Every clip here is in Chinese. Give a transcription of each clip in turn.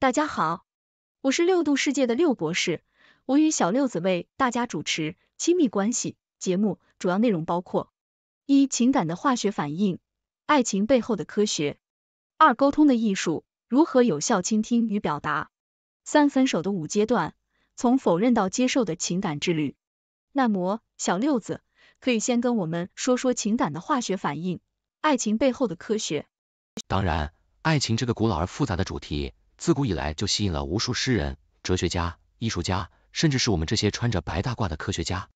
大家好，我是六度世界的六博士，我与小六子为大家主持亲密关系节目，主要内容包括：一、情感的化学反应，爱情背后的科学；二、沟通的艺术，如何有效倾听与表达；三分手的五阶段，从否认到接受的情感之旅。那么，小六子可以先跟我们说说情感的化学反应，爱情背后的科学。当然，爱情这个古老而复杂的主题。自古以来就吸引了无数诗人、哲学家、艺术家，甚至是我们这些穿着白大褂的科学家。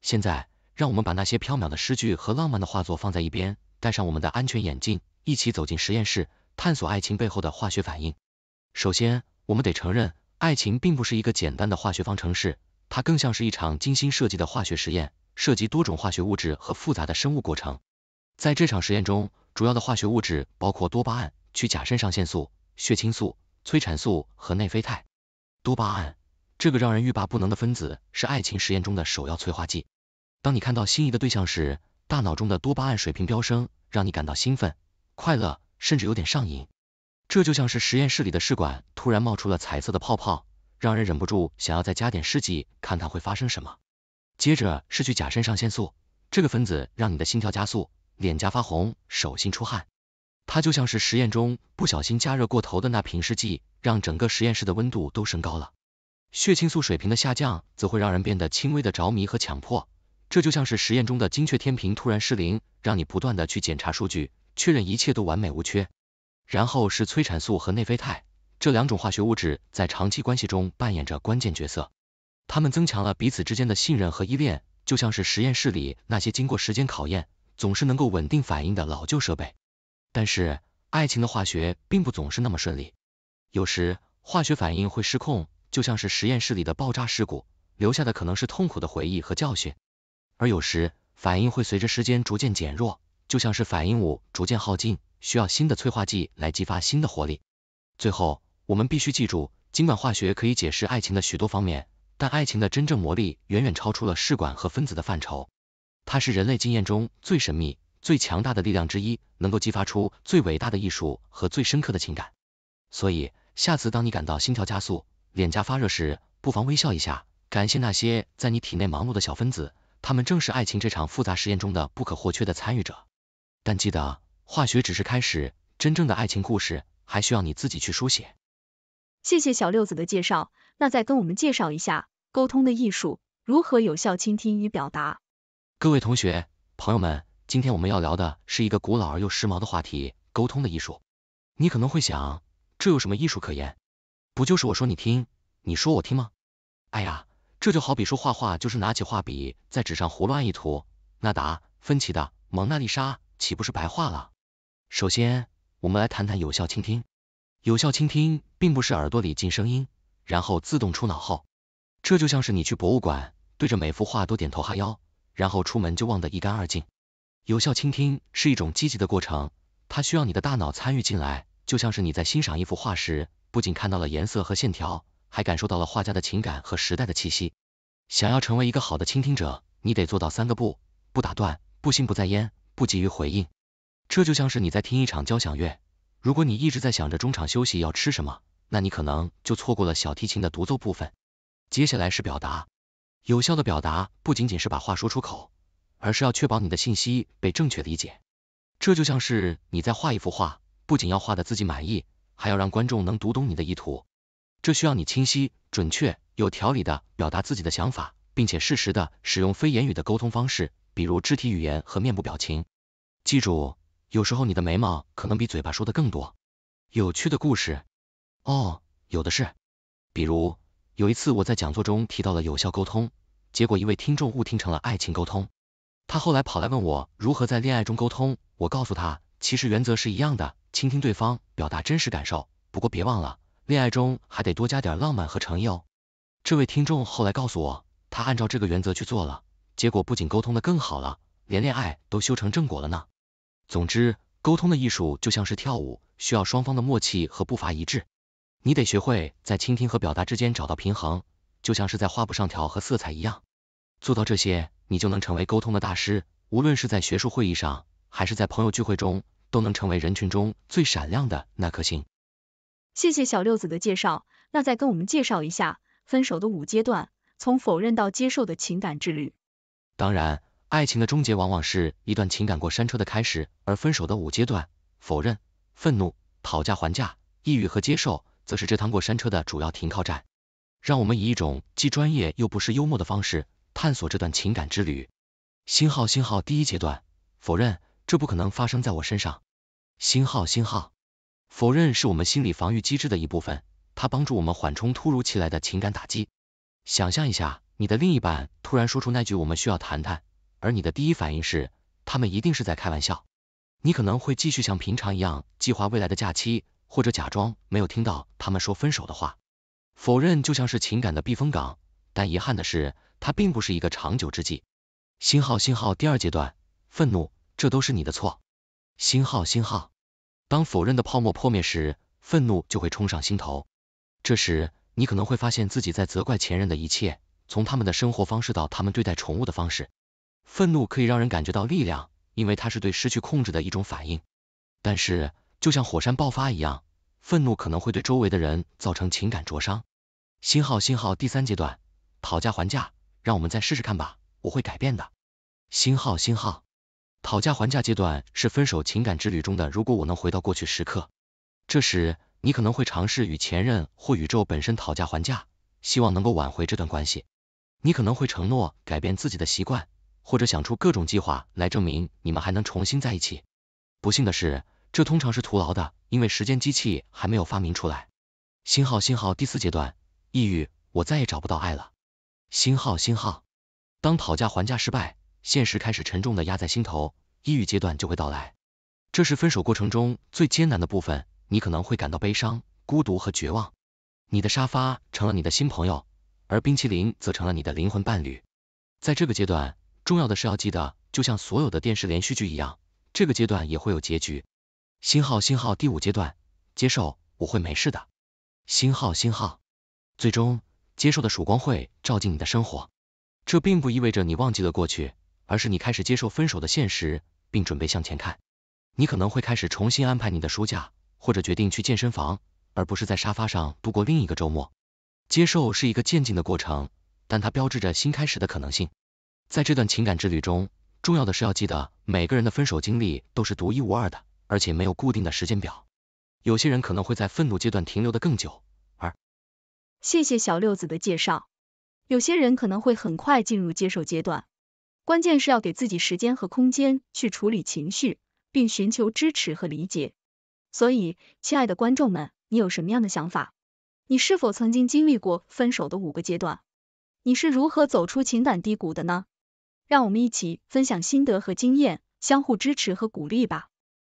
现在，让我们把那些飘渺的诗句和浪漫的画作放在一边，戴上我们的安全眼镜，一起走进实验室，探索爱情背后的化学反应。首先，我们得承认，爱情并不是一个简单的化学方程式，它更像是一场精心设计的化学实验，涉及多种化学物质和复杂的生物过程。在这场实验中，主要的化学物质包括多巴胺、去甲肾上腺素、血清素。催产素和内啡肽，多巴胺，这个让人欲罢不能的分子是爱情实验中的首要催化剂。当你看到心仪的对象时，大脑中的多巴胺水平飙升，让你感到兴奋、快乐，甚至有点上瘾。这就像是实验室里的试管突然冒出了彩色的泡泡，让人忍不住想要再加点试剂看看会发生什么。接着是去甲肾上腺素，这个分子让你的心跳加速，脸颊发红，手心出汗。它就像是实验中不小心加热过头的那瓶试剂，让整个实验室的温度都升高了。血清素水平的下降，则会让人变得轻微的着迷和强迫。这就像是实验中的精确天平突然失灵，让你不断的去检查数据，确认一切都完美无缺。然后是催产素和内啡肽这两种化学物质，在长期关系中扮演着关键角色。它们增强了彼此之间的信任和依恋，就像是实验室里那些经过时间考验，总是能够稳定反应的老旧设备。但是，爱情的化学并不总是那么顺利，有时化学反应会失控，就像是实验室里的爆炸事故，留下的可能是痛苦的回忆和教训；而有时反应会随着时间逐渐减弱，就像是反应物逐渐耗尽，需要新的催化剂来激发新的活力。最后，我们必须记住，尽管化学可以解释爱情的许多方面，但爱情的真正魔力远远超出了试管和分子的范畴，它是人类经验中最神秘。最强大的力量之一，能够激发出最伟大的艺术和最深刻的情感。所以，下次当你感到心跳加速、脸颊发热时，不妨微笑一下，感谢那些在你体内忙碌的小分子，他们正是爱情这场复杂实验中的不可或缺的参与者。但记得，化学只是开始，真正的爱情故事还需要你自己去书写。谢谢小六子的介绍，那再跟我们介绍一下沟通的艺术，如何有效倾听与表达。各位同学、朋友们。今天我们要聊的是一个古老而又时髦的话题——沟通的艺术。你可能会想，这有什么艺术可言？不就是我说你听，你说我听吗？哎呀，这就好比说画画，就是拿起画笔在纸上胡乱一涂，那达芬奇的蒙娜丽莎岂不是白画了？首先，我们来谈谈有效倾听。有效倾听并不是耳朵里进声音，然后自动出脑后。这就像是你去博物馆，对着每幅画都点头哈腰，然后出门就忘得一干二净。有效倾听是一种积极的过程，它需要你的大脑参与进来，就像是你在欣赏一幅画时，不仅看到了颜色和线条，还感受到了画家的情感和时代的气息。想要成为一个好的倾听者，你得做到三个不：不打断，不心不在焉，不急于回应。这就像是你在听一场交响乐，如果你一直在想着中场休息要吃什么，那你可能就错过了小提琴的独奏部分。接下来是表达，有效的表达不仅仅是把话说出口。而是要确保你的信息被正确理解，这就像是你在画一幅画，不仅要画的自己满意，还要让观众能读懂你的意图。这需要你清晰、准确、有条理的表达自己的想法，并且适时的使用非言语的沟通方式，比如肢体语言和面部表情。记住，有时候你的眉毛可能比嘴巴说的更多。有趣的故事哦，有的是，比如有一次我在讲座中提到了有效沟通，结果一位听众误听成了爱情沟通。他后来跑来问我如何在恋爱中沟通，我告诉他，其实原则是一样的，倾听对方，表达真实感受。不过别忘了，恋爱中还得多加点浪漫和诚意哦。这位听众后来告诉我，他按照这个原则去做了，结果不仅沟通的更好了，连恋爱都修成正果了呢。总之，沟通的艺术就像是跳舞，需要双方的默契和步伐一致。你得学会在倾听和表达之间找到平衡，就像是在画布上调和色彩一样。做到这些，你就能成为沟通的大师。无论是在学术会议上，还是在朋友聚会中，都能成为人群中最闪亮的那颗星。谢谢小六子的介绍，那再跟我们介绍一下分手的五阶段，从否认到接受的情感之旅。当然，爱情的终结往往是一段情感过山车的开始，而分手的五阶段——否认、愤怒、讨价还价、抑郁和接受，则是这趟过山车的主要停靠站。让我们以一种既专业又不失幽默的方式。探索这段情感之旅。星号星号第一阶段，否认，这不可能发生在我身上。星号星号否认是我们心理防御机制的一部分，它帮助我们缓冲突如其来的情感打击。想象一下，你的另一半突然说出那句“我们需要谈谈”，而你的第一反应是他们一定是在开玩笑。你可能会继续像平常一样计划未来的假期，或者假装没有听到他们说分手的话。否认就像是情感的避风港，但遗憾的是。它并不是一个长久之计。星号星号第二阶段，愤怒，这都是你的错。星号星号，当否认的泡沫破灭时，愤怒就会冲上心头。这时，你可能会发现自己在责怪前任的一切，从他们的生活方式到他们对待宠物的方式。愤怒可以让人感觉到力量，因为它是对失去控制的一种反应。但是，就像火山爆发一样，愤怒可能会对周围的人造成情感灼伤。星号星号第三阶段，讨价还价。让我们再试试看吧，我会改变的。星号星号，讨价还价阶段是分手情感之旅中的。如果我能回到过去时刻，这时你可能会尝试与前任或宇宙本身讨价还价，希望能够挽回这段关系。你可能会承诺改变自己的习惯，或者想出各种计划来证明你们还能重新在一起。不幸的是，这通常是徒劳的，因为时间机器还没有发明出来。星号星号，第四阶段，抑郁，我再也找不到爱了。星号星号，当讨价还价失败，现实开始沉重的压在心头，抑郁阶段就会到来。这是分手过程中最艰难的部分，你可能会感到悲伤、孤独和绝望。你的沙发成了你的新朋友，而冰淇淋则成了你的灵魂伴侣。在这个阶段，重要的是要记得，就像所有的电视连续剧一样，这个阶段也会有结局。星号星号，第五阶段，接受，我会没事的。星号星号，最终。接受的曙光会照进你的生活，这并不意味着你忘记了过去，而是你开始接受分手的现实，并准备向前看。你可能会开始重新安排你的书架，或者决定去健身房，而不是在沙发上度过另一个周末。接受是一个渐进的过程，但它标志着新开始的可能性。在这段情感之旅中，重要的是要记得每个人的分手经历都是独一无二的，而且没有固定的时间表。有些人可能会在愤怒阶段停留的更久。谢谢小六子的介绍。有些人可能会很快进入接受阶段，关键是要给自己时间和空间去处理情绪，并寻求支持和理解。所以，亲爱的观众们，你有什么样的想法？你是否曾经经历过分手的五个阶段？你是如何走出情感低谷的呢？让我们一起分享心得和经验，相互支持和鼓励吧。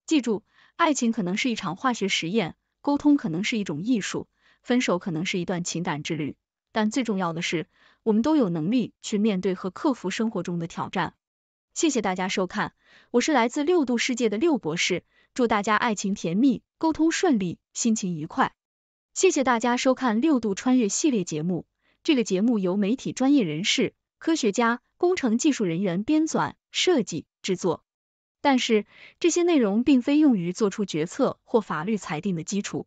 记住，爱情可能是一场化学实验，沟通可能是一种艺术。分手可能是一段情感之旅，但最重要的是，我们都有能力去面对和克服生活中的挑战。谢谢大家收看，我是来自六度世界的六博士，祝大家爱情甜蜜，沟通顺利，心情愉快。谢谢大家收看六度穿越系列节目。这个节目由媒体专业人士、科学家、工程技术人员编纂、设计、制作，但是这些内容并非用于做出决策或法律裁定的基础。